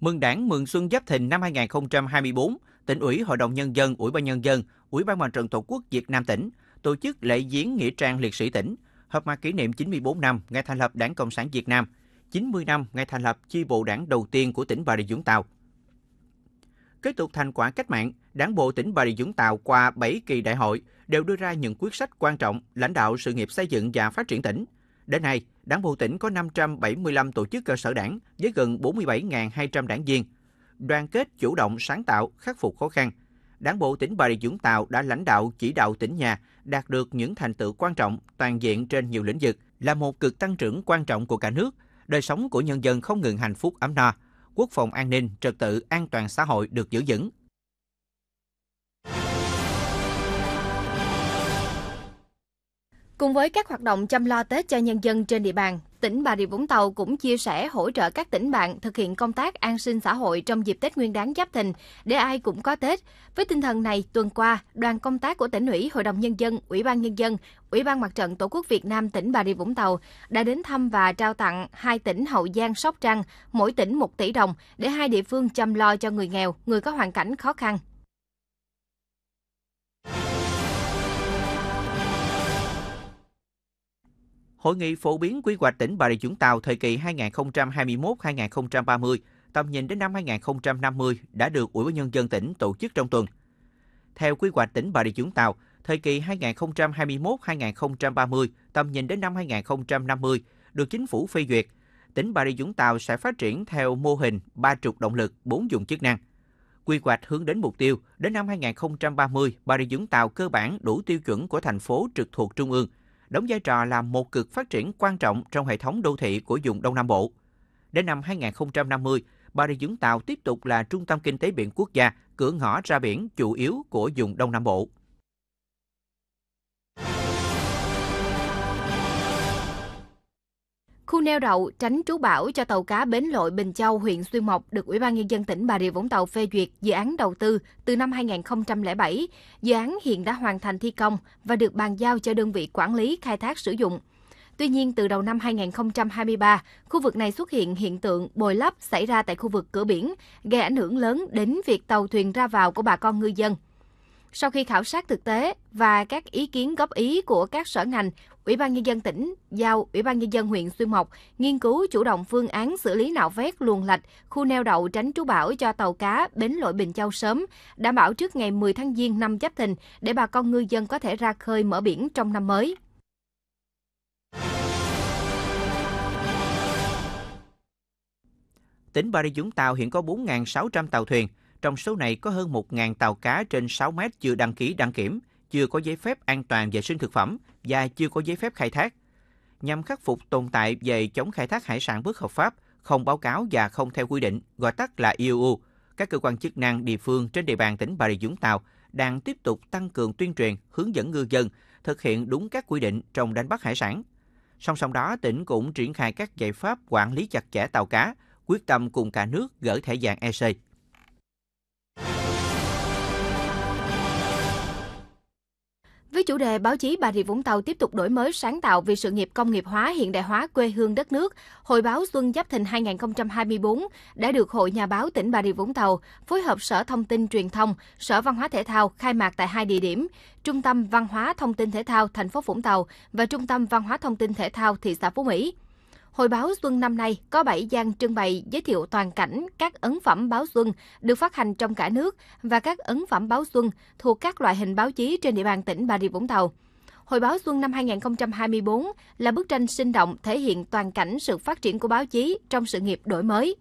mừng Đảng mừng Xuân Giáp Thìn năm 2024, tỉnh ủy, hội đồng nhân dân, ủy ban nhân dân, ủy ban mặt trận tổ quốc Việt Nam tỉnh tổ chức lễ viếng nghĩa trang liệt sĩ tỉnh, hợp mặt kỷ niệm 94 năm ngày thành lập Đảng Cộng sản Việt Nam, 90 năm ngày thành lập chi bộ đảng đầu tiên của tỉnh Bà Rịa Vũng Tàu. Kết tục thành quả cách mạng, Đảng bộ tỉnh Bà Rịa Vũng Tàu qua 7 kỳ đại hội đều đưa ra những quyết sách quan trọng lãnh đạo sự nghiệp xây dựng và phát triển tỉnh. Đến nay, Đảng bộ tỉnh có 575 tổ chức cơ sở đảng với gần 47.200 đảng viên. Đoàn kết chủ động sáng tạo, khắc phục khó khăn. Đảng bộ tỉnh Bà Rịa Vũng Tàu đã lãnh đạo chỉ đạo tỉnh nhà đạt được những thành tựu quan trọng toàn diện trên nhiều lĩnh vực, là một cực tăng trưởng quan trọng của cả nước. Đời sống của nhân dân không ngừng hạnh phúc ấm no, quốc phòng an ninh, trật tự an toàn xã hội được giữ vững, Cùng với các hoạt động chăm lo Tết cho nhân dân trên địa bàn, tỉnh Bà Rịa Vũng Tàu cũng chia sẻ hỗ trợ các tỉnh bạn thực hiện công tác an sinh xã hội trong dịp Tết Nguyên đán Giáp Thìn để ai cũng có Tết. Với tinh thần này, tuần qua, đoàn công tác của tỉnh ủy, Hội đồng nhân dân, Ủy ban nhân dân, Ủy ban Mặt trận Tổ quốc Việt Nam tỉnh Bà Rịa Vũng Tàu đã đến thăm và trao tặng hai tỉnh Hậu Giang, Sóc Trăng, mỗi tỉnh 1 tỷ đồng để hai địa phương chăm lo cho người nghèo, người có hoàn cảnh khó khăn Hội nghị phổ biến quy hoạch tỉnh Bà Rịa Vũng Tàu thời kỳ 2021-2030, tầm nhìn đến năm 2050 đã được Ủy ban nhân dân tỉnh tổ chức trong tuần. Theo quy hoạch tỉnh Bà Rịa Vũng Tàu, thời kỳ 2021-2030, tầm nhìn đến năm 2050 được chính phủ phê duyệt, tỉnh Bà Rịa Vũng Tàu sẽ phát triển theo mô hình ba trục động lực, bốn dùng chức năng. Quy hoạch hướng đến mục tiêu đến năm 2030, Bà Rịa Vũng Tàu cơ bản đủ tiêu chuẩn của thành phố trực thuộc trung ương – đóng vai trò là một cực phát triển quan trọng trong hệ thống đô thị của vùng Đông Nam Bộ. Đến năm 2050, Bà Rịa Vũng Tàu tiếp tục là trung tâm kinh tế biển quốc gia, cửa ngõ ra biển chủ yếu của vùng Đông Nam Bộ. neo đậu, tránh trú bão cho tàu cá bến lội Bình Châu, huyện Xuyên Mộc được Ủy ban Nhân dân tỉnh Bà Rịa Vũng Tàu phê duyệt dự án đầu tư từ năm 2007. Dự án hiện đã hoàn thành thi công và được bàn giao cho đơn vị quản lý khai thác sử dụng. Tuy nhiên, từ đầu năm 2023, khu vực này xuất hiện hiện tượng bồi lấp xảy ra tại khu vực cửa biển, gây ảnh hưởng lớn đến việc tàu thuyền ra vào của bà con ngư dân. Sau khi khảo sát thực tế và các ý kiến góp ý của các sở ngành, Ủy ban Nhân dân tỉnh giao Ủy ban Nhân dân huyện Xuyên Mộc nghiên cứu chủ động phương án xử lý nạo vét luồng lạch, khu neo đậu tránh trú bão cho tàu cá bến lội Bình Châu sớm, đảm bảo trước ngày 10 tháng Giêng năm Giáp Thìn để bà con ngư dân có thể ra khơi mở biển trong năm mới. Tỉnh Bà Rịa Vũng Tàu hiện có 4.600 tàu thuyền, trong số này có hơn 1.000 tàu cá trên 6 mét chưa đăng ký đăng kiểm, chưa có giấy phép an toàn vệ sinh thực phẩm và chưa có giấy phép khai thác. Nhằm khắc phục tồn tại về chống khai thác hải sản bất hợp pháp, không báo cáo và không theo quy định, gọi tắt là IUU, các cơ quan chức năng địa phương trên địa bàn tỉnh Bà Rịa Vũng Tàu đang tiếp tục tăng cường tuyên truyền, hướng dẫn ngư dân thực hiện đúng các quy định trong đánh bắt hải sản. Song song đó, tỉnh cũng triển khai các giải pháp quản lý chặt chẽ tàu cá, quyết tâm cùng cả nước gỡ thẻ vàng EC. Với chủ đề báo chí Bà Rịa Vũng Tàu tiếp tục đổi mới sáng tạo vì sự nghiệp công nghiệp hóa hiện đại hóa quê hương đất nước, Hội báo Xuân Giáp Thìn 2024 đã được Hội Nhà báo tỉnh Bà Rịa Vũng Tàu phối hợp Sở Thông tin Truyền thông, Sở Văn hóa Thể thao khai mạc tại hai địa điểm, Trung tâm Văn hóa Thông tin Thể thao thành phố Vũng Tàu và Trung tâm Văn hóa Thông tin Thể thao thị xã Phú Mỹ. Hội báo Xuân năm nay có 7 gian trưng bày giới thiệu toàn cảnh các ấn phẩm báo Xuân được phát hành trong cả nước và các ấn phẩm báo Xuân thuộc các loại hình báo chí trên địa bàn tỉnh Bà Rịa Vũng Tàu. Hội báo Xuân năm 2024 là bức tranh sinh động thể hiện toàn cảnh sự phát triển của báo chí trong sự nghiệp đổi mới,